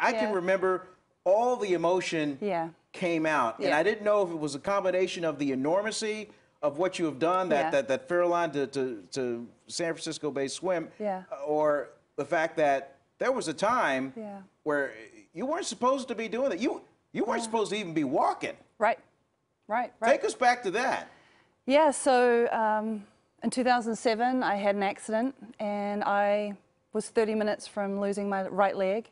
I can remember all the emotion yeah. came out. Yeah. And I didn't know if it was a combination of the enormity of what you have done, that, that, that Fairlawn to, to, to San Francisco Bay swim, or the fact that there was a time where you weren't supposed to be doing that. You, you weren't supposed to even be walking. Right, right, right. Take us back to that. Yeah, so um, in 2007, I had an accident and I was 30 minutes from losing my right leg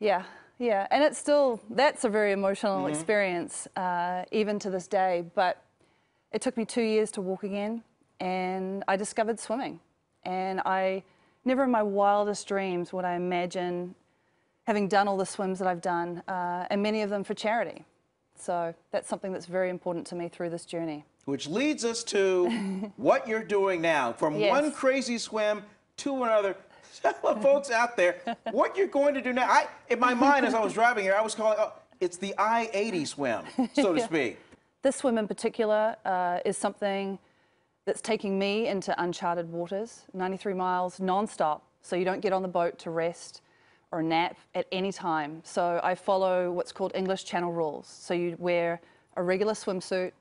yeah, yeah. And it's still, that's a very emotional mm -hmm. experience, uh, even to this day. But it took me two years to walk again, and I discovered swimming. And I never in my wildest dreams would I imagine having done all the swims that I've done, uh, and many of them for charity. So that's something that's very important to me through this journey. Which leads us to what you're doing now from yes. one crazy swim to another the folks out there what you're going to do now. I, in my mind, as I was driving here, I was calling, oh, it's the I-80 swim, so to speak. This swim in particular uh, is something that's taking me into uncharted waters, 93 miles nonstop. So you don't get on the boat to rest or nap at any time. So I follow what's called English Channel rules. So you wear a regular swimsuit,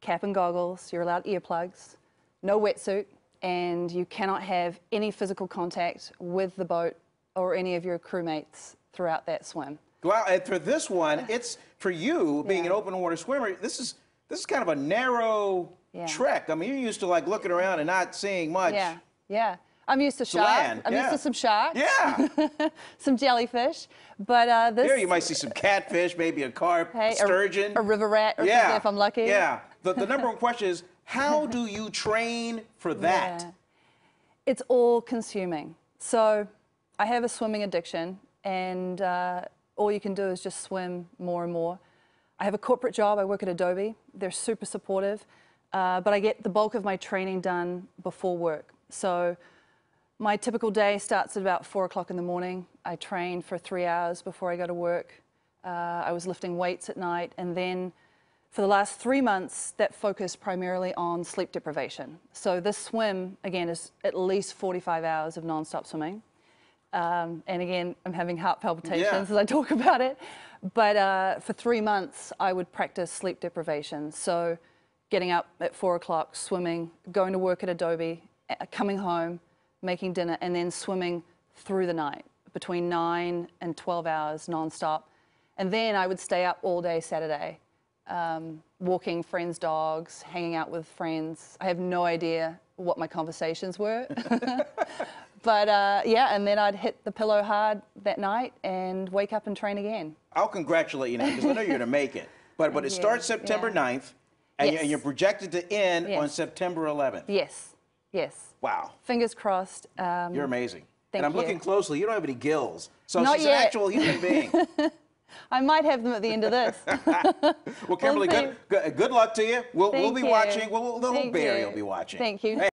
cap and goggles, you're allowed earplugs, no wetsuit, and you cannot have any physical contact with the boat or any of your crewmates throughout that swim. Wow, and for this one, it's for you being yeah. an open water swimmer. This is this is kind of a narrow yeah. trek. I mean, you're used to like looking around and not seeing much. Yeah, yeah. I'm used to sharks. I'm yeah. used to some sharks. Yeah. some jellyfish. But uh, this. Here you might see some catfish, maybe a carp, hey, a sturgeon. A, a river rat yeah. if I'm lucky. Yeah. The, the number one question is how do you train for that? Yeah. It's all consuming. So I have a swimming addiction, and uh, all you can do is just swim more and more. I have a corporate job, I work at Adobe, they're super supportive, uh, but I get the bulk of my training done before work. So my typical day starts at about four o'clock in the morning. I train for three hours before I go to work. Uh, I was lifting weights at night, and then for the last three months that focused primarily on sleep deprivation. So this swim, again, is at least 45 hours of non-stop swimming. Um, and again, I'm having heart palpitations yeah. as I talk about it. But uh, for three months, I would practice sleep deprivation. So getting up at four o'clock, swimming, going to work at Adobe, uh, coming home, making dinner, and then swimming through the night between nine and 12 hours nonstop. And then I would stay up all day Saturday um, walking friends' dogs, hanging out with friends. I have no idea what my conversations were. but uh, yeah, and then I'd hit the pillow hard that night and wake up and train again. I'll congratulate you now because I know you're going to make it. But but it starts September yeah. 9th, and, yes. you're, projected to end yes. on September 11th. Yes, yes. Wow. Fingers crossed. Um, you're amazing. Thank and I'm you. looking closely. You don't have any gills, so Not she's yet. an actual human being. I might have them at the end of this. well, Kimberly, we'll good, good, good luck to you. We'll, we'll be you. watching. Well, the whole Barry will be watching. Thank you. Hey.